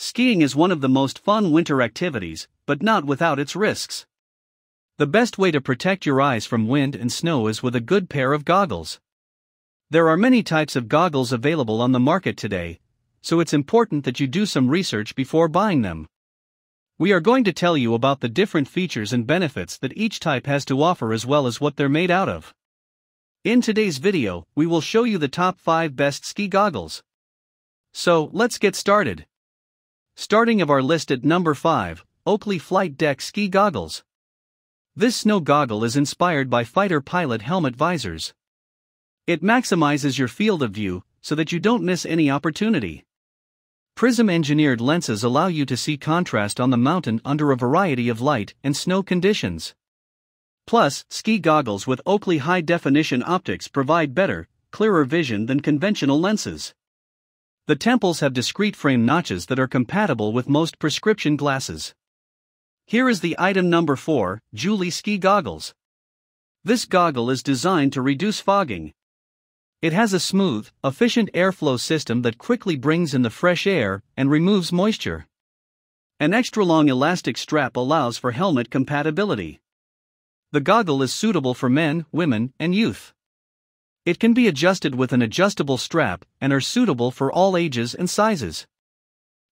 Skiing is one of the most fun winter activities, but not without its risks. The best way to protect your eyes from wind and snow is with a good pair of goggles. There are many types of goggles available on the market today, so it's important that you do some research before buying them. We are going to tell you about the different features and benefits that each type has to offer as well as what they're made out of. In today's video, we will show you the top 5 best ski goggles. So, let's get started. Starting of our list at number 5, Oakley Flight Deck Ski Goggles. This snow goggle is inspired by fighter pilot helmet visors. It maximizes your field of view so that you don't miss any opportunity. Prism engineered lenses allow you to see contrast on the mountain under a variety of light and snow conditions. Plus, ski goggles with Oakley high definition optics provide better, clearer vision than conventional lenses. The temples have discrete frame notches that are compatible with most prescription glasses. Here is the item number 4, Julie Ski Goggles. This goggle is designed to reduce fogging. It has a smooth, efficient airflow system that quickly brings in the fresh air and removes moisture. An extra long elastic strap allows for helmet compatibility. The goggle is suitable for men, women, and youth. It can be adjusted with an adjustable strap and are suitable for all ages and sizes.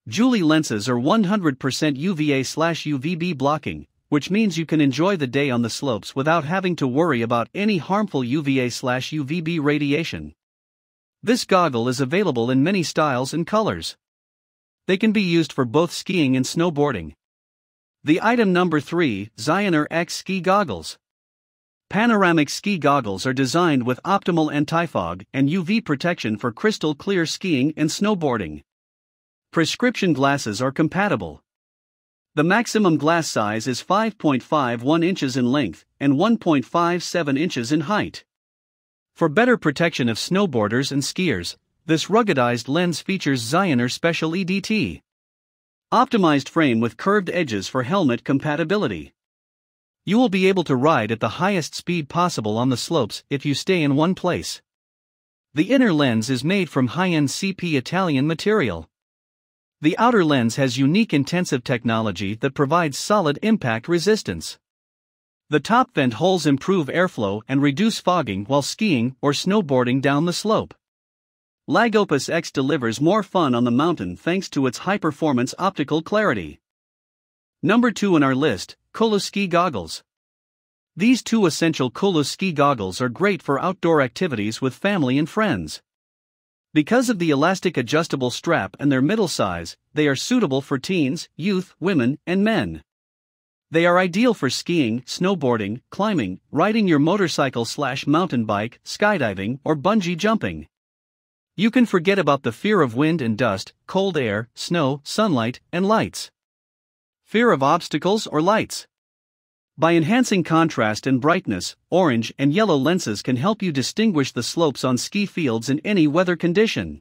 Julie lenses are 100% UVA/UVB blocking, which means you can enjoy the day on the slopes without having to worry about any harmful UVA/UVB radiation. This goggle is available in many styles and colors. They can be used for both skiing and snowboarding. The item number 3, Zioner X Ski Goggles. Panoramic ski goggles are designed with optimal anti-fog and UV protection for crystal clear skiing and snowboarding. Prescription glasses are compatible. The maximum glass size is 5.51 inches in length and 1.57 inches in height. For better protection of snowboarders and skiers, this ruggedized lens features Zioner Special EDT. Optimized frame with curved edges for helmet compatibility. You will be able to ride at the highest speed possible on the slopes if you stay in one place. The inner lens is made from high-end CP Italian material. The outer lens has unique intensive technology that provides solid impact resistance. The top vent holes improve airflow and reduce fogging while skiing or snowboarding down the slope. Lagopus X delivers more fun on the mountain thanks to its high performance optical clarity. Number 2 on our list Kulu ski goggles. These two essential Kulu ski goggles are great for outdoor activities with family and friends. Because of the elastic adjustable strap and their middle size, they are suitable for teens, youth, women, and men. They are ideal for skiing, snowboarding, climbing, riding your motorcycle slash mountain bike, skydiving, or bungee jumping. You can forget about the fear of wind and dust, cold air, snow, sunlight, and lights. Fear of obstacles or lights. By enhancing contrast and brightness, orange and yellow lenses can help you distinguish the slopes on ski fields in any weather condition.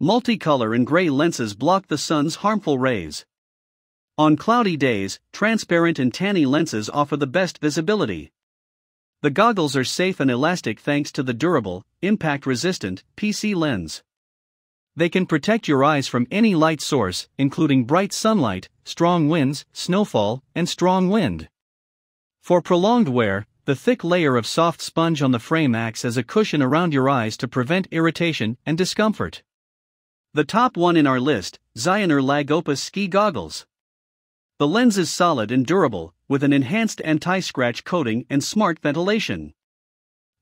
Multicolor and gray lenses block the sun's harmful rays. On cloudy days, transparent and tanny lenses offer the best visibility. The goggles are safe and elastic thanks to the durable, impact resistant PC lens. They can protect your eyes from any light source, including bright sunlight, strong winds, snowfall, and strong wind. For prolonged wear, the thick layer of soft sponge on the frame acts as a cushion around your eyes to prevent irritation and discomfort. The top one in our list, Zioner Lag Ski Goggles. The lens is solid and durable, with an enhanced anti scratch coating and smart ventilation.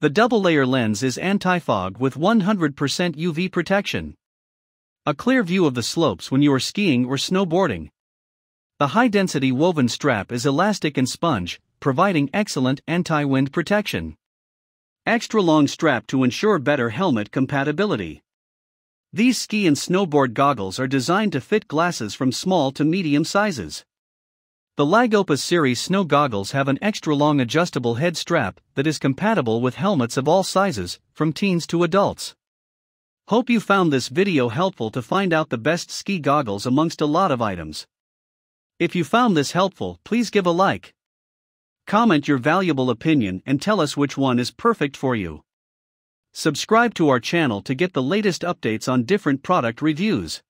The double layer lens is anti fog with 100% UV protection. A clear view of the slopes when you are skiing or snowboarding. The high density woven strap is elastic and sponge, providing excellent anti wind protection. Extra long strap to ensure better helmet compatibility. These ski and snowboard goggles are designed to fit glasses from small to medium sizes. The Lagopa series snow goggles have an extra long adjustable head strap that is compatible with helmets of all sizes, from teens to adults. Hope you found this video helpful to find out the best ski goggles amongst a lot of items. If you found this helpful, please give a like. Comment your valuable opinion and tell us which one is perfect for you. Subscribe to our channel to get the latest updates on different product reviews.